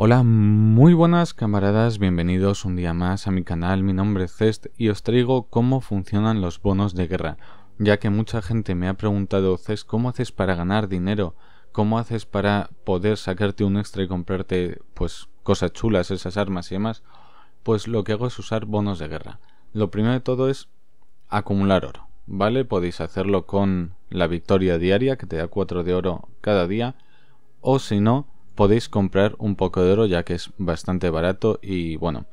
Hola, muy buenas camaradas, bienvenidos un día más a mi canal, mi nombre es Cest y os traigo cómo funcionan los bonos de guerra, ya que mucha gente me ha preguntado, Cest, ¿cómo haces para ganar dinero? ¿Cómo haces para poder sacarte un extra y comprarte pues cosas chulas, esas armas y demás? Pues lo que hago es usar bonos de guerra. Lo primero de todo es acumular oro, ¿vale? Podéis hacerlo con la victoria diaria que te da 4 de oro cada día o si no podéis comprar un poco de oro ya que es bastante barato y bueno,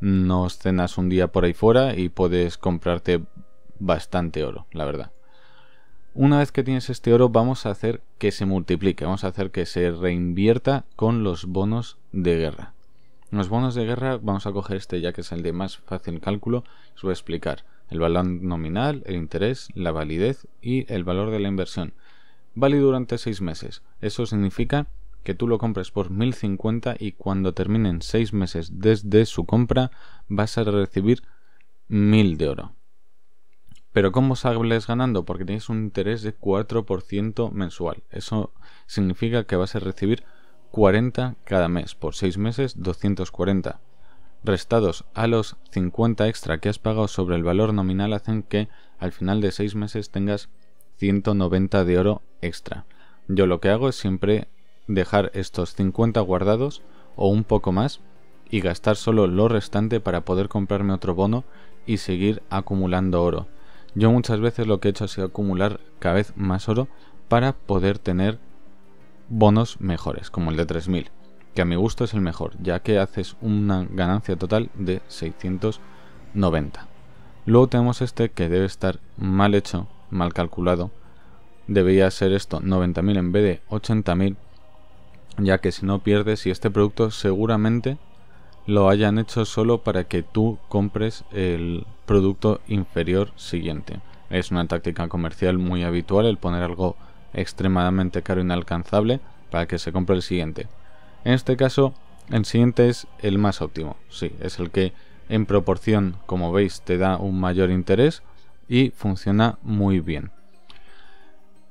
no cenas un día por ahí fuera y puedes comprarte bastante oro, la verdad. Una vez que tienes este oro vamos a hacer que se multiplique, vamos a hacer que se reinvierta con los bonos de guerra. Los bonos de guerra vamos a coger este ya que es el de más fácil cálculo, os voy a explicar el valor nominal, el interés, la validez y el valor de la inversión. Vale durante 6 meses, eso significa que tú lo compres por 1050 y cuando terminen 6 meses desde su compra vas a recibir 1000 de oro. Pero ¿cómo sales ganando? Porque tienes un interés de 4% mensual. Eso significa que vas a recibir 40 cada mes. Por 6 meses, 240. Restados a los 50 extra que has pagado sobre el valor nominal hacen que al final de 6 meses tengas 190 de oro extra. Yo lo que hago es siempre dejar estos 50 guardados o un poco más y gastar solo lo restante para poder comprarme otro bono y seguir acumulando oro. Yo muchas veces lo que he hecho ha sido acumular cada vez más oro para poder tener bonos mejores, como el de 3000, que a mi gusto es el mejor, ya que haces una ganancia total de 690. Luego tenemos este que debe estar mal hecho, mal calculado. Debería ser esto 90.000 en vez de 80.000 ya que si no pierdes y este producto seguramente lo hayan hecho solo para que tú compres el producto inferior siguiente. Es una táctica comercial muy habitual el poner algo extremadamente caro e inalcanzable para que se compre el siguiente. En este caso, el siguiente es el más óptimo. Sí, es el que en proporción, como veis, te da un mayor interés y funciona muy bien.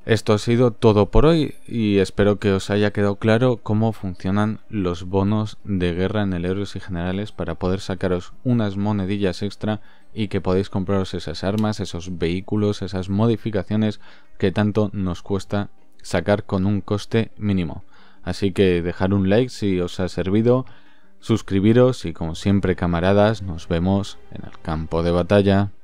Esto ha sido todo por hoy y espero que os haya quedado claro cómo funcionan los bonos de guerra en el Héroes y Generales para poder sacaros unas monedillas extra y que podéis compraros esas armas, esos vehículos, esas modificaciones que tanto nos cuesta sacar con un coste mínimo. Así que dejar un like si os ha servido, suscribiros y como siempre camaradas nos vemos en el campo de batalla.